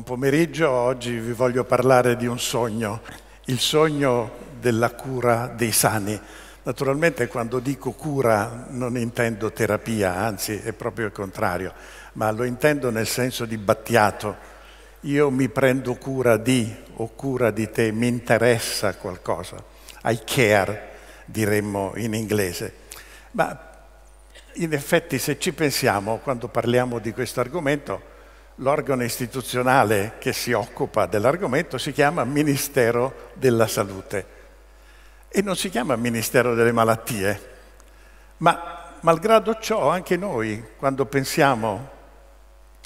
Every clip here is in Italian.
Buon pomeriggio, oggi vi voglio parlare di un sogno, il sogno della cura dei sani. Naturalmente quando dico cura non intendo terapia, anzi è proprio il contrario, ma lo intendo nel senso di battiato. Io mi prendo cura di o cura di te, mi interessa qualcosa. I care, diremmo in inglese. Ma in effetti se ci pensiamo quando parliamo di questo argomento, l'organo istituzionale che si occupa dell'argomento si chiama Ministero della Salute e non si chiama Ministero delle Malattie, ma malgrado ciò anche noi quando pensiamo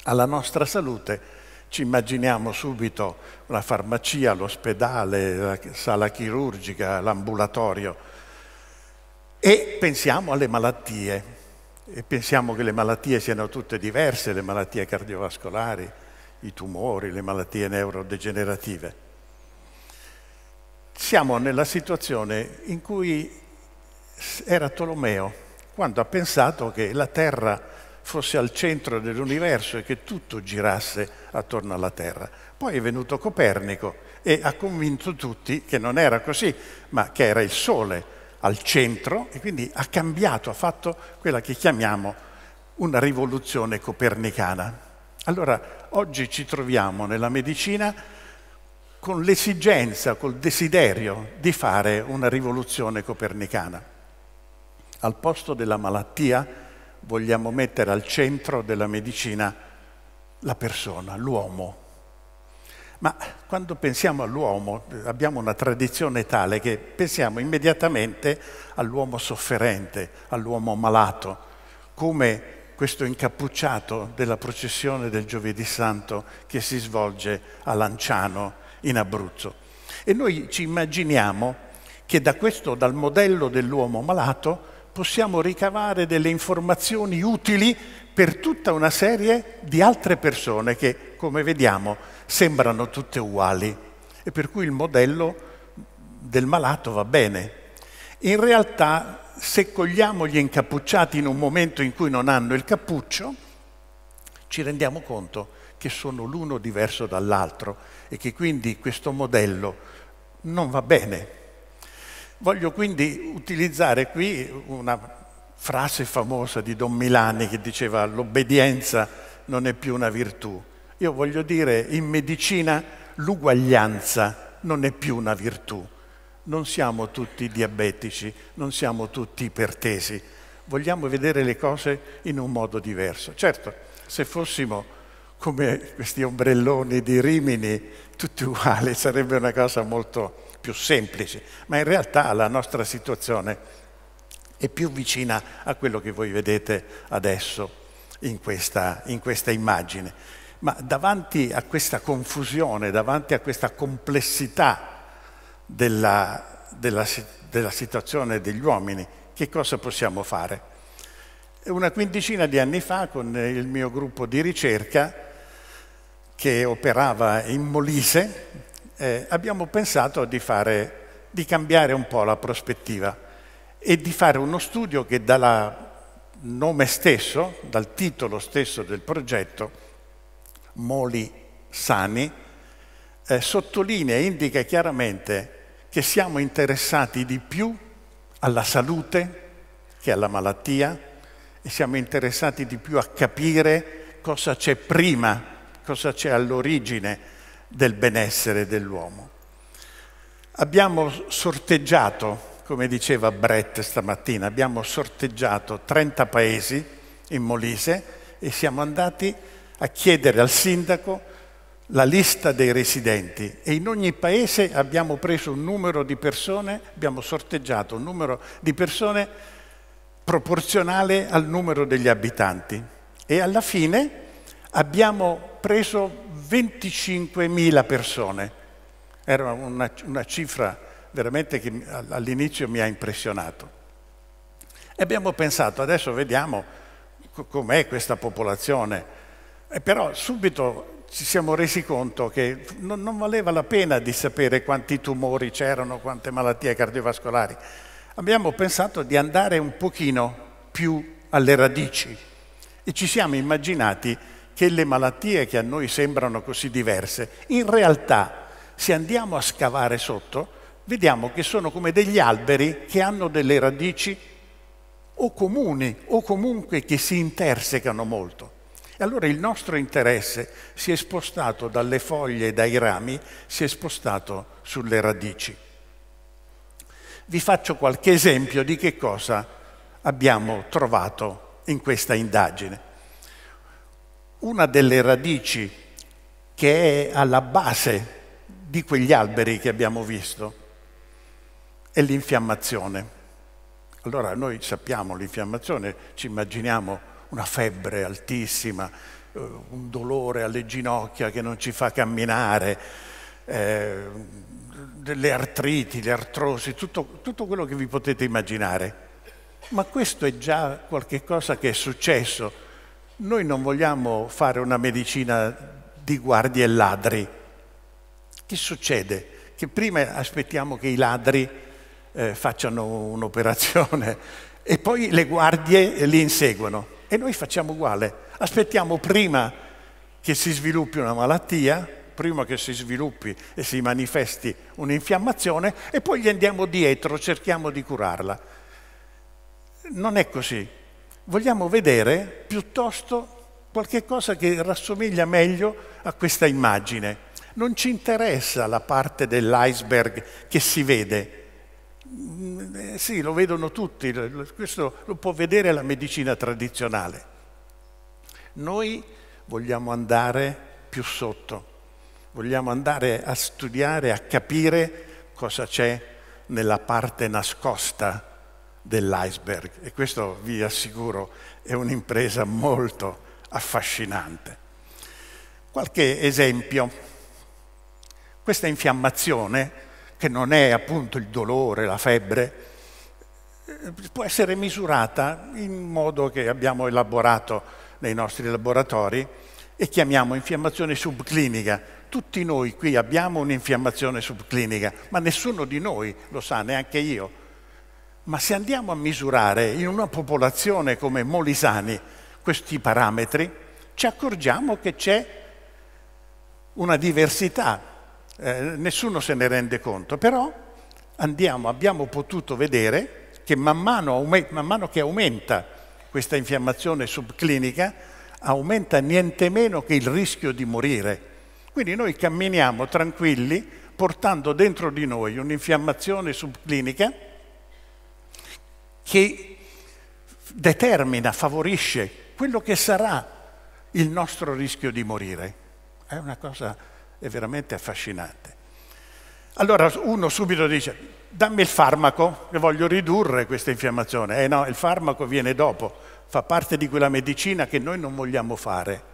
alla nostra salute ci immaginiamo subito la farmacia, l'ospedale, la sala chirurgica, l'ambulatorio e pensiamo alle malattie e pensiamo che le malattie siano tutte diverse, le malattie cardiovascolari, i tumori, le malattie neurodegenerative. Siamo nella situazione in cui era Tolomeo quando ha pensato che la Terra fosse al centro dell'universo e che tutto girasse attorno alla Terra. Poi è venuto Copernico e ha convinto tutti che non era così, ma che era il Sole al centro e quindi ha cambiato, ha fatto quella che chiamiamo una rivoluzione copernicana. Allora, oggi ci troviamo nella medicina con l'esigenza, col desiderio di fare una rivoluzione copernicana. Al posto della malattia vogliamo mettere al centro della medicina la persona, l'uomo, ma quando pensiamo all'uomo eh, abbiamo una tradizione tale che pensiamo immediatamente all'uomo sofferente, all'uomo malato, come questo incappucciato della processione del giovedì santo che si svolge a Lanciano in Abruzzo. E noi ci immaginiamo che da questo, dal modello dell'uomo malato, possiamo ricavare delle informazioni utili per tutta una serie di altre persone che, come vediamo, sembrano tutte uguali e per cui il modello del malato va bene. In realtà, se cogliamo gli incappucciati in un momento in cui non hanno il cappuccio, ci rendiamo conto che sono l'uno diverso dall'altro e che quindi questo modello non va bene. Voglio quindi utilizzare qui una frase famosa di Don Milani che diceva l'obbedienza non è più una virtù, io voglio dire, in medicina l'uguaglianza non è più una virtù. Non siamo tutti diabetici, non siamo tutti ipertesi. Vogliamo vedere le cose in un modo diverso. Certo, se fossimo come questi ombrelloni di Rimini, tutti uguali, sarebbe una cosa molto più semplice, ma in realtà la nostra situazione è più vicina a quello che voi vedete adesso in questa, in questa immagine. Ma davanti a questa confusione, davanti a questa complessità della, della, della situazione degli uomini, che cosa possiamo fare? Una quindicina di anni fa, con il mio gruppo di ricerca, che operava in Molise, eh, abbiamo pensato di, fare, di, cambiare un po' la prospettiva e di fare uno studio che dal nome stesso, dal titolo stesso del progetto, Moli Sani, eh, sottolinea e indica chiaramente che siamo interessati di più alla salute che alla malattia e siamo interessati di più a capire cosa c'è prima, cosa c'è all'origine del benessere dell'uomo. Abbiamo sorteggiato come diceva Brett stamattina, abbiamo sorteggiato 30 paesi in Molise e siamo andati a chiedere al sindaco la lista dei residenti e in ogni paese abbiamo preso un numero di persone, abbiamo sorteggiato un numero di persone proporzionale al numero degli abitanti e alla fine abbiamo preso 25.000 persone. Era una, una cifra veramente che all'inizio mi ha impressionato. E abbiamo pensato, adesso vediamo com'è questa popolazione, e eh, però subito ci siamo resi conto che non, non valeva la pena di sapere quanti tumori c'erano, quante malattie cardiovascolari. Abbiamo pensato di andare un pochino più alle radici e ci siamo immaginati che le malattie che a noi sembrano così diverse, in realtà, se andiamo a scavare sotto, vediamo che sono come degli alberi che hanno delle radici o comuni o comunque che si intersecano molto. E allora il nostro interesse si è spostato dalle foglie e dai rami, si è spostato sulle radici. Vi faccio qualche esempio di che cosa abbiamo trovato in questa indagine. Una delle radici che è alla base di quegli alberi che abbiamo visto è l'infiammazione. Allora noi sappiamo l'infiammazione, ci immaginiamo una febbre altissima, eh, un dolore alle ginocchia che non ci fa camminare, eh, le artriti, le artrosi, tutto, tutto quello che vi potete immaginare. Ma questo è già qualcosa che è successo. Noi non vogliamo fare una medicina di guardie e ladri. Che succede? Che prima aspettiamo che i ladri eh, facciano un'operazione e poi le guardie li inseguono. E noi facciamo uguale, aspettiamo prima che si sviluppi una malattia, prima che si sviluppi e si manifesti un'infiammazione e poi gli andiamo dietro, cerchiamo di curarla. Non è così. Vogliamo vedere piuttosto qualche cosa che rassomiglia meglio a questa immagine. Non ci interessa la parte dell'iceberg che si vede, eh, sì, lo vedono tutti, questo lo può vedere la medicina tradizionale. Noi vogliamo andare più sotto, vogliamo andare a studiare, a capire cosa c'è nella parte nascosta dell'iceberg e questo vi assicuro è un'impresa molto affascinante. Qualche esempio. Questa infiammazione che non è appunto il dolore, la febbre, eh, può essere misurata in modo che abbiamo elaborato nei nostri laboratori e chiamiamo infiammazione subclinica. Tutti noi qui abbiamo un'infiammazione subclinica, ma nessuno di noi lo sa, neanche io. Ma se andiamo a misurare in una popolazione come Molisani questi parametri, ci accorgiamo che c'è una diversità eh, nessuno se ne rende conto, però andiamo, abbiamo potuto vedere che man mano, man mano che aumenta questa infiammazione subclinica, aumenta niente meno che il rischio di morire. Quindi noi camminiamo tranquilli portando dentro di noi un'infiammazione subclinica che determina, favorisce quello che sarà il nostro rischio di morire. È una cosa è veramente affascinante. Allora uno subito dice, dammi il farmaco, che voglio ridurre questa infiammazione. Eh no, il farmaco viene dopo, fa parte di quella medicina che noi non vogliamo fare.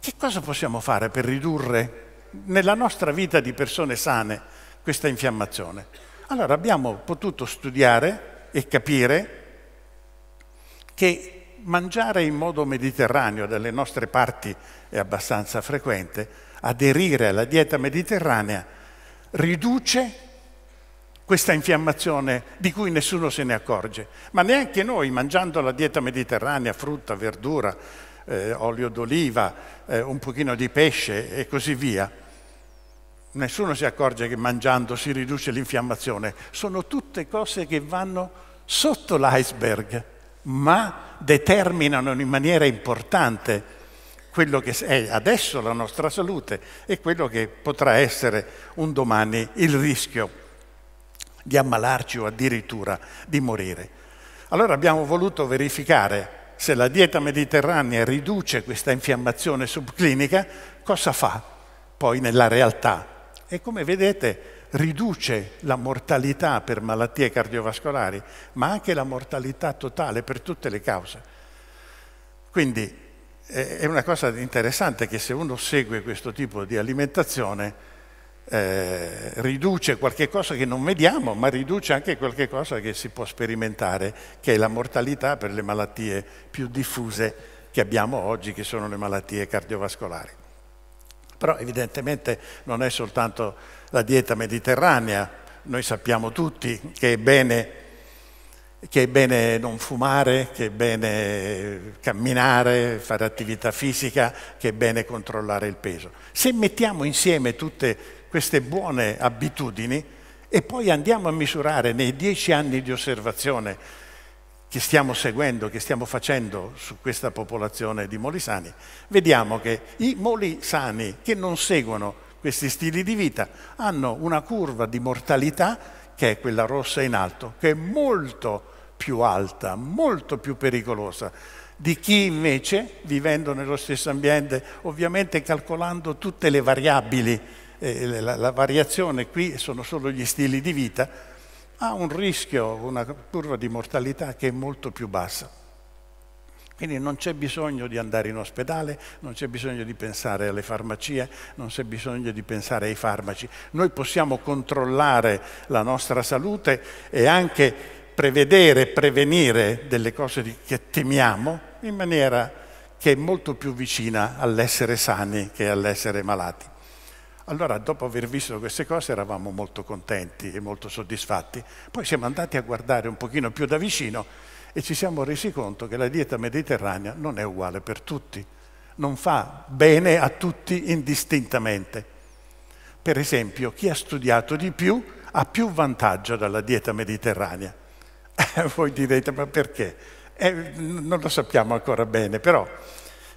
Che cosa possiamo fare per ridurre nella nostra vita di persone sane questa infiammazione? Allora abbiamo potuto studiare e capire che mangiare in modo mediterraneo dalle nostre parti è abbastanza frequente, aderire alla dieta mediterranea riduce questa infiammazione di cui nessuno se ne accorge, ma neanche noi mangiando la dieta mediterranea, frutta, verdura, eh, olio d'oliva, eh, un pochino di pesce e così via, nessuno si accorge che mangiando si riduce l'infiammazione, sono tutte cose che vanno sotto l'iceberg ma determinano in maniera importante quello che è adesso la nostra salute e quello che potrà essere un domani il rischio di ammalarci o addirittura di morire. Allora abbiamo voluto verificare se la dieta mediterranea riduce questa infiammazione subclinica, cosa fa poi nella realtà. E come vedete riduce la mortalità per malattie cardiovascolari, ma anche la mortalità totale per tutte le cause. Quindi è una cosa interessante che se uno segue questo tipo di alimentazione eh, riduce qualche cosa che non vediamo, ma riduce anche qualche cosa che si può sperimentare, che è la mortalità per le malattie più diffuse che abbiamo oggi, che sono le malattie cardiovascolari. Però evidentemente non è soltanto la dieta mediterranea, noi sappiamo tutti che è bene, che è bene non fumare, che è bene camminare, fare attività fisica, che è bene controllare il peso. Se mettiamo insieme tutte queste buone abitudini e poi andiamo a misurare nei dieci anni di osservazione che stiamo seguendo, che stiamo facendo su questa popolazione di molisani, vediamo che i molisani che non seguono questi stili di vita hanno una curva di mortalità che è quella rossa in alto, che è molto più alta, molto più pericolosa di chi invece, vivendo nello stesso ambiente, ovviamente calcolando tutte le variabili, eh, la, la variazione qui sono solo gli stili di vita, ha un rischio, una curva di mortalità che è molto più bassa. Quindi non c'è bisogno di andare in ospedale, non c'è bisogno di pensare alle farmacie, non c'è bisogno di pensare ai farmaci. Noi possiamo controllare la nostra salute e anche prevedere, prevenire delle cose che temiamo in maniera che è molto più vicina all'essere sani che all'essere malati. Allora dopo aver visto queste cose eravamo molto contenti e molto soddisfatti. Poi siamo andati a guardare un pochino più da vicino e ci siamo resi conto che la dieta mediterranea non è uguale per tutti, non fa bene a tutti indistintamente. Per esempio, chi ha studiato di più ha più vantaggio dalla dieta mediterranea. Eh, voi direte, ma perché? Eh, non lo sappiamo ancora bene, però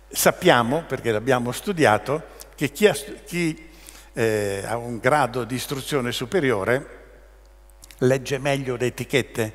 sappiamo, perché l'abbiamo studiato, che chi, ha, chi eh, a un grado di istruzione superiore legge meglio le etichette,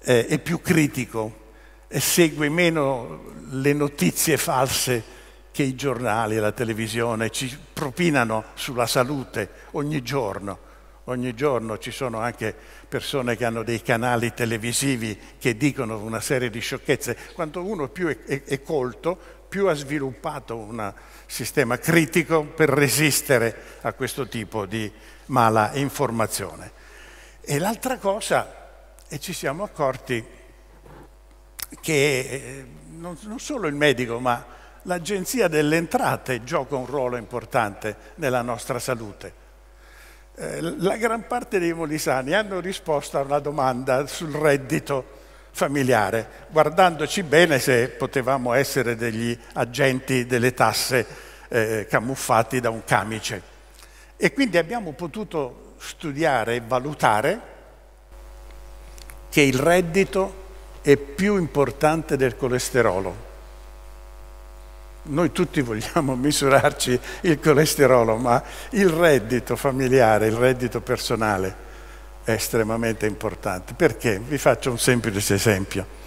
eh, è più critico e segue meno le notizie false che i giornali e la televisione ci propinano sulla salute ogni giorno. Ogni giorno ci sono anche persone che hanno dei canali televisivi che dicono una serie di sciocchezze. Quanto uno più è, è, è colto, più ha sviluppato un sistema critico per resistere a questo tipo di mala informazione. E l'altra cosa, e ci siamo accorti, che eh, non, non solo il medico, ma l'Agenzia delle Entrate gioca un ruolo importante nella nostra salute. Eh, la gran parte dei molisani hanno risposto a una domanda sul reddito familiare, guardandoci bene se potevamo essere degli agenti delle tasse eh, camuffati da un camice. E quindi abbiamo potuto studiare e valutare che il reddito è più importante del colesterolo. Noi tutti vogliamo misurarci il colesterolo, ma il reddito familiare, il reddito personale estremamente importante. Perché? Vi faccio un semplice esempio.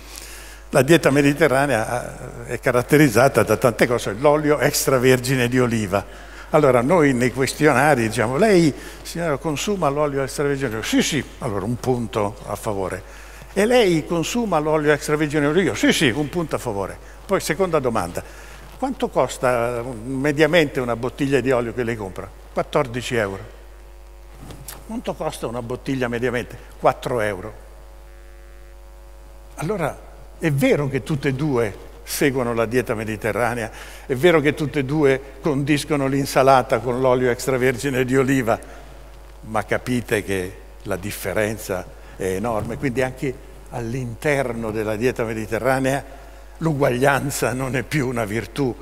La dieta mediterranea eh, è caratterizzata da tante cose, l'olio extravergine di oliva. Allora noi nei questionari diciamo, lei signora consuma l'olio extravergine? di oliva? Sì, sì, allora un punto a favore. E lei consuma l'olio extravergine di oliva? Sì, sì, un punto a favore. Poi seconda domanda, quanto costa eh, mediamente una bottiglia di olio che lei compra? 14 euro. Quanto costa una bottiglia mediamente? 4 euro. Allora è vero che tutte e due seguono la dieta mediterranea, è vero che tutte e due condiscono l'insalata con l'olio extravergine di oliva, ma capite che la differenza è enorme, quindi anche all'interno della dieta mediterranea l'uguaglianza non è più una virtù,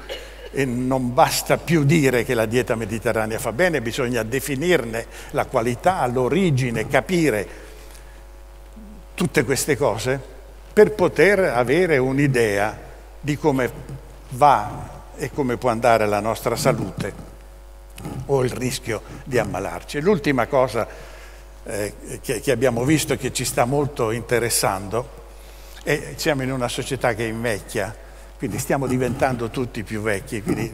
e non basta più dire che la dieta mediterranea fa bene, bisogna definirne la qualità, l'origine, capire tutte queste cose per poter avere un'idea di come va e come può andare la nostra salute o il rischio di ammalarci. L'ultima cosa eh, che, che, abbiamo visto che ci sta molto interessando, è siamo in una società che invecchia, quindi stiamo diventando tutti più vecchi, quindi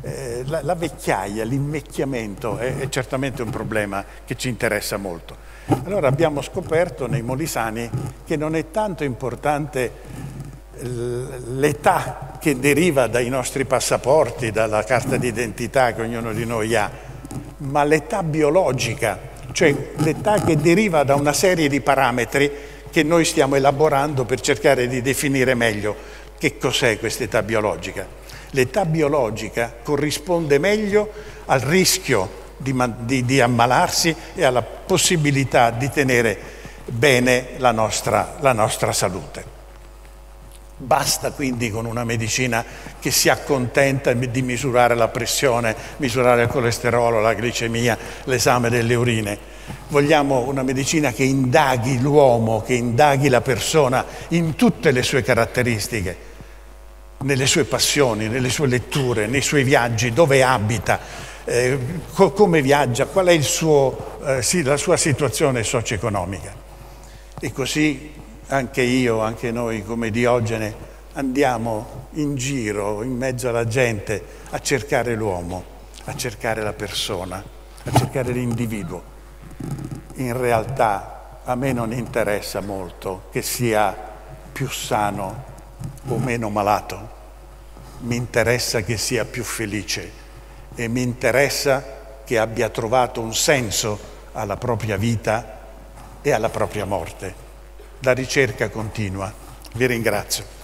eh, la, la, vecchiaia, l'invecchiamento è, è certamente un problema che ci interessa molto. Allora abbiamo scoperto nei Molisani che non è tanto importante l'età che deriva dai nostri passaporti, dalla carta d'identità che ognuno di noi ha, ma l'età biologica, cioè l'età che deriva da una serie di parametri che noi stiamo elaborando per cercare di definire meglio che cos'è questa età biologica? L'età biologica corrisponde meglio al rischio di, di, di ammalarsi e alla possibilità di tenere bene la nostra, la nostra salute. Basta quindi con una medicina che si accontenta di misurare la pressione, misurare il colesterolo, la glicemia, l'esame delle urine. Vogliamo una medicina che indaghi l'uomo, che indaghi la persona in tutte le sue caratteristiche nelle sue passioni, nelle sue letture, nei suoi viaggi, dove abita, eh, co- come viaggia, qual è suo, eh, sì, la sua situazione socio-economica. E così anche io, anche noi come Diogene, andiamo in giro, in mezzo alla gente, a cercare l'uomo, a cercare la persona, a cercare l'individuo. In realtà a me non interessa molto che sia più sano o meno malato, mi interessa che sia più felice e mi interessa che abbia trovato un senso alla propria vita e alla propria morte. La ricerca continua. Vi ringrazio.